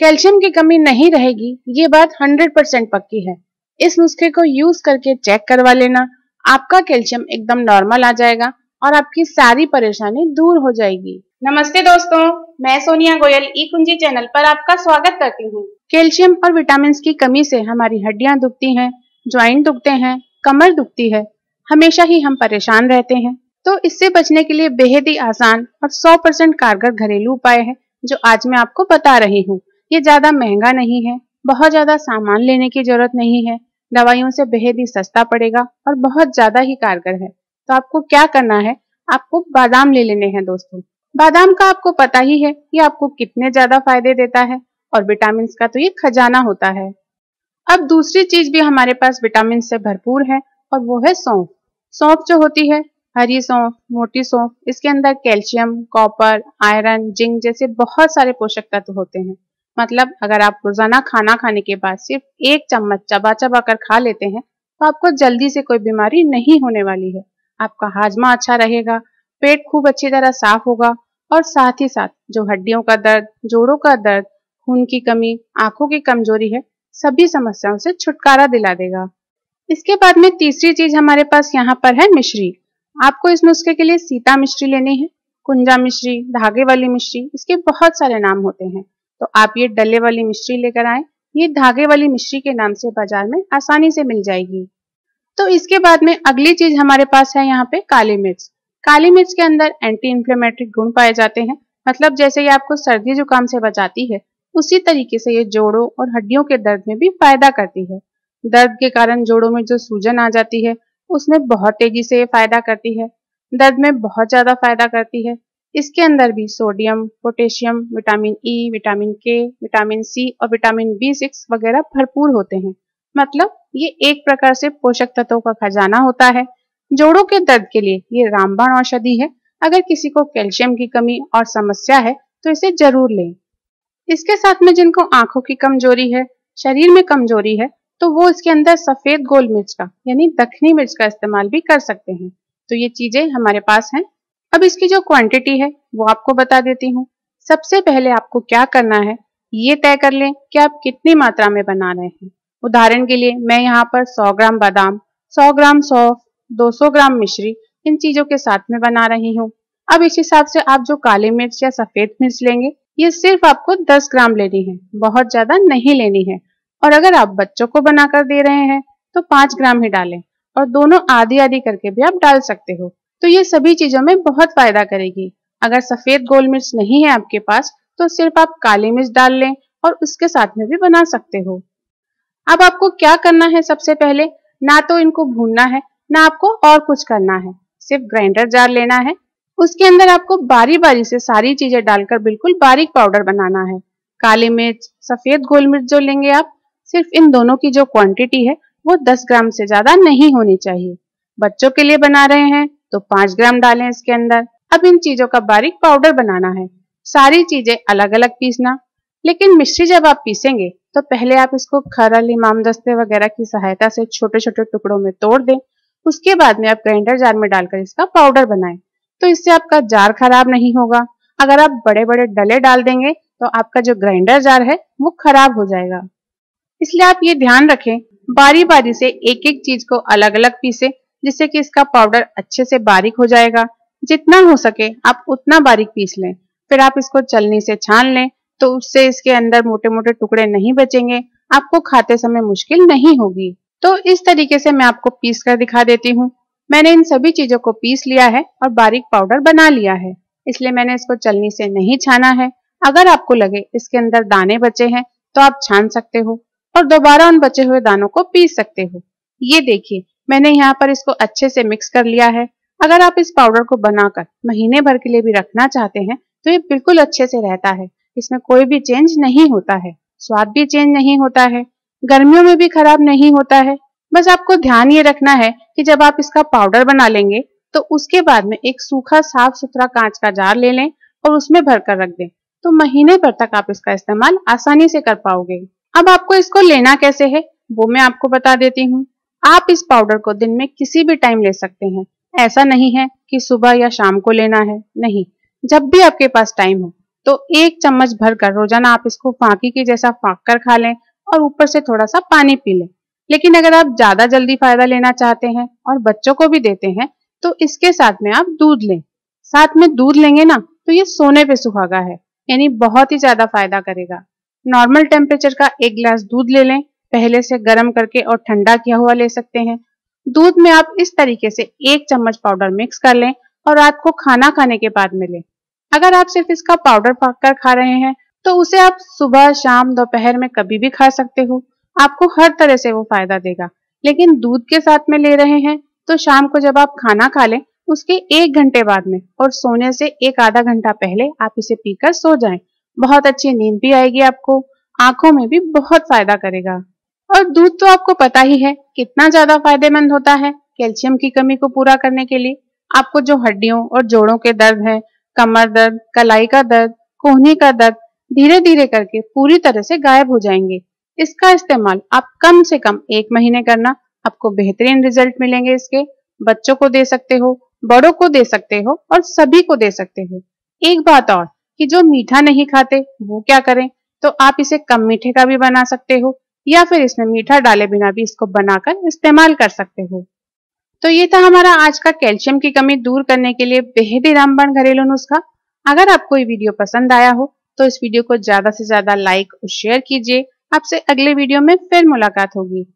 Calcium की कमी नहीं रहेगी ये बात 100% पक्की है इस नुस्खे को यूज करके चेक करवा लेना आपका कैल्शियम एकदम नॉर्मल आ जाएगा और आपकी सारी परेशानी दूर हो जाएगी नमस्ते दोस्तों मैं सोनिया गोयल ई कुंजी चैनल पर आपका स्वागत करती हूँ कैल्शियम और विटामिन की कमी से हमारी हड्डियाँ दुखती हैं ज्वाइंट दुखते हैं कमर दुखती है हमेशा ही हम परेशान रहते हैं तो इससे बचने के लिए बेहद ही आसान और 100% कारगर घरेलू उपाय है जो आज मैं आपको बता रही हूँ ये ज़्यादा महंगा नहीं है बहुत ज़्यादा सामान लेने की जरूरत नहीं है दवाइयों से बेहद ही सस्ता पड़ेगा और बहुत ज़्यादा ही कारगर है तो आपको क्या करना है आपको बादाम ले लेने हैं दोस्तों बादाम का आपको पता ही है ये आपको कितने ज़्यादा फायदे देता है और विटामिन का तो ये खजाना होता है अब दूसरी चीज भी हमारे पास विटामिन से भरपूर है और वो है सौंफ सौंफ जो होती है हरी सौंफ मोटी सौंफ इसके अंदर कैल्शियम कॉपर आयरन जिंक जैसे बहुत सारे पोषक तत्व होते हैं मतलब अगर आप रोजाना खाना खाने के बाद सिर्फ एक चम्मच चबा चबा कर खा लेते हैं तो आपको जल्दी से कोई बीमारी नहीं होने वाली है आपका हाजमा अच्छा रहेगा पेट खूब अच्छी तरह साफ होगा और साथ ही साथ जो हड्डियों का दर्द जोड़ों का दर्द खून की कमी आंखों की कमजोरी है सभी समस्याओं से छुटकारा दिला देगा इसके बाद में तीसरी चीज हमारे पास यहाँ पर है मिश्री आपको इस नुस्खे के लिए सीता मिश्री लेनी है कुंजा मिश्री धागे वाली मिश्री इसके बहुत सारे नाम होते हैं तो आप ये डले वाली मिश्री लेकर आए ये धागे वाली मिश्री के नाम से बाजार में आसानी से मिल जाएगी तो इसके बाद में अगली चीज हमारे पास है यहाँ पे काली मिर्च काली मिर्च के अंदर एंटी इन्फ्लेमेटरी गुण पाए जाते हैं मतलब जैसे ये आपको सर्दी जुकाम से बचाती है उसी तरीके से ये जोड़ों और हड्डियों के दर्द में भी फायदा करती है दर्द के कारण जोड़ों में जो सूजन आ जाती है उसमें बहुत तेजी से ये फायदा करती है दर्द में बहुत ज्यादा फायदा करती है इसके अंदर भी sodium potassium vitamin E e, vitamin K vitamin C और विटामिन बी सिक्स वगैरह भरपूर होते हैं मतलब ये एक प्रकार से पोषक तत्वों का खजाना होता है जोड़ों के दर्द के लिए ये रामबाण औषधि है अगर किसी को कैल्शियम की कमी और समस्या है तो इसे जरूर लें इसके साथ में जिनको आंखों की कमजोरी है शरीर में कमजोरी है तो वो इसके अंदर सफेद गोल मिर्च का यानी दखनी मिर्च का इस्तेमाल भी कर सकते हैं तो ये चीजें हमारे पास हैं अब इसकी जो क्वांटिटी है वो आपको बता देती हूँ सबसे पहले आपको क्या करना है ये तय कर लें कि आप कितनी मात्रा में बना रहे हैं उदाहरण के लिए मैं यहाँ पर 100 ग्राम बादाम 100 ग्राम सौफ 200 ग्राम मिश्री इन चीजों के साथ में बना रही हूँ अब इस हिसाब से आप जो काली मिर्च या सफेद मिर्च लेंगे ये सिर्फ आपको 10 ग्राम लेनी है बहुत ज्यादा नहीं लेनी है और अगर आप बच्चों को बनाकर दे रहे हैं तो पांच ग्राम ही डालें और दोनों आधी आधी करके भी आप डाल सकते हो तो ये सभी चीजों में बहुत फायदा करेगी अगर सफेद गोल मिर्च नहीं है आपके पास तो सिर्फ आप काली मिर्च डाल लें और उसके साथ में भी बना सकते हो अब आपको क्या करना है सबसे पहले ना तो इनको भूनना है ना आपको और कुछ करना है सिर्फ ग्राइंडर जार लेना है उसके अंदर आपको बारी बारी से सारी चीजें डालकर बिल्कुल बारीक पाउडर बनाना है काली मिर्च सफेद गोल मिर्च जो लेंगे आप सिर्फ इन दोनों की जो क्वांटिटी है वो 10 ग्राम से ज्यादा नहीं होनी चाहिए बच्चों के लिए बना रहे हैं तो पांच ग्राम डालें इसके अंदर अब इन चीजों का बारीक पाउडर बनाना है सारी चीजें अलग अलग पीसना लेकिन मिश्री जब आप पीसेंगे तो पहले आप इसको खरल इमाम दस्ते वगैरह की सहायता से छोटे छोटे टुकड़ों में तोड़ दें उसके बाद में आप ग्राइंडर जार में डालकर इसका पाउडर बनाएं तो इससे आपका जार खराब नहीं होगा अगर आप बड़े बड़े डले डाल देंगे तो आपका जो ग्राइंडर जार है वो खराब हो जाएगा इसलिए आप ये ध्यान रखें बारी बारी से एक एक चीज को अलग अलग पीसे जिससे कि इसका पाउडर अच्छे से बारीक हो जाएगा जितना हो सके आप उतना बारीक पीस लें फिर आप इसको चलनी से छान लें तो उससे इसके अंदर मोटे मोटे टुकड़े नहीं बचेंगे आपको खाते समय मुश्किल नहीं होगी तो इस तरीके से मैं आपको पीस कर दिखा देती हूँ मैंने इन सभी चीजों को पीस लिया है और बारीक पाउडर बना लिया है इसलिए मैंने इसको चलनी से नहीं छाना है अगर आपको लगे इसके अंदर दाने बचे हैं तो आप छान सकते हो और दोबारा उन बचे हुए दानों को पीस सकते हो ये देखिए मैंने यहाँ पर इसको अच्छे से मिक्स कर लिया है अगर आप इस पाउडर को बनाकर महीने भर के लिए भी रखना चाहते हैं तो ये बिल्कुल अच्छे से रहता है इसमें कोई भी चेंज नहीं होता है स्वाद भी चेंज नहीं होता है गर्मियों में भी खराब नहीं होता है बस आपको ध्यान ये रखना है कि जब आप इसका पाउडर बना लेंगे तो उसके बाद में एक सूखा साफ सुथरा कांच का जार ले लें और उसमें भरकर रख दें तो महीने भर तक आप इसका इस्तेमाल आसानी से कर पाओगे अब आपको इसको लेना कैसे है वो मैं आपको बता देती हूँ आप इस पाउडर को दिन में किसी भी टाइम ले सकते हैं ऐसा नहीं है कि सुबह या शाम को लेना है नहीं जब भी आपके पास टाइम हो तो एक चम्मच भर कर रोजाना आप इसको फांकी के जैसा फाक कर खा लें और ऊपर से थोड़ा सा पानी पी लें लेकिन अगर आप ज्यादा जल्दी फायदा लेना चाहते हैं और बच्चों को भी देते हैं तो इसके साथ में आप दूध लें साथ में दूध लेंगे ना तो ये सोने पे सुहागा है यानी बहुत ही ज्यादा फायदा करेगा नॉर्मल टेम्परेचर का एक गिलास दूध ले लें पहले से गर्म करके और ठंडा किया हुआ ले सकते हैं दूध में आप इस तरीके से एक चम्मच पाउडर मिक्स कर लें और रात को खाना खाने के बाद में लें अगर आप सिर्फ इसका पाउडर पक खा रहे हैं तो उसे आप सुबह शाम दोपहर में कभी भी खा सकते हो आपको हर तरह से वो फायदा देगा लेकिन दूध के साथ में ले रहे हैं तो शाम को जब आप खाना खा लें उसके एक घंटे बाद में और सोने से एक आधा घंटा पहले आप इसे पीकर सो जाएं। बहुत अच्छी नींद भी आएगी आपको आंखों में भी बहुत फायदा करेगा और दूध तो आपको पता ही है कितना ज्यादा फायदेमंद होता है कैल्शियम की कमी को पूरा करने के लिए आपको जो हड्डियों और जोड़ों के दर्द है कमर दर्द कलाई का दर्द कोहनी का दर्द धीरे धीरे करके पूरी तरह से गायब हो जाएंगे इसका इस्तेमाल आप कम से कम एक महीने करना आपको बेहतरीन रिजल्ट मिलेंगे इसके बच्चों को दे सकते हो बड़ों को दे सकते हो और सभी को दे सकते हो एक बात और कि जो मीठा नहीं खाते वो क्या करें तो आप इसे कम मीठे का भी बना सकते हो या फिर इसमें मीठा डाले बिना भी इसको बनाकर इस्तेमाल कर सकते हो तो ये था हमारा आज का कैल्शियम की कमी दूर करने के लिए बेहद ही रामबण घरेलू नुस्खा अगर आपको ये वीडियो पसंद आया हो तो इस वीडियो को ज्यादा से ज्यादा लाइक और शेयर कीजिए आपसे अगले वीडियो में फिर मुलाकात होगी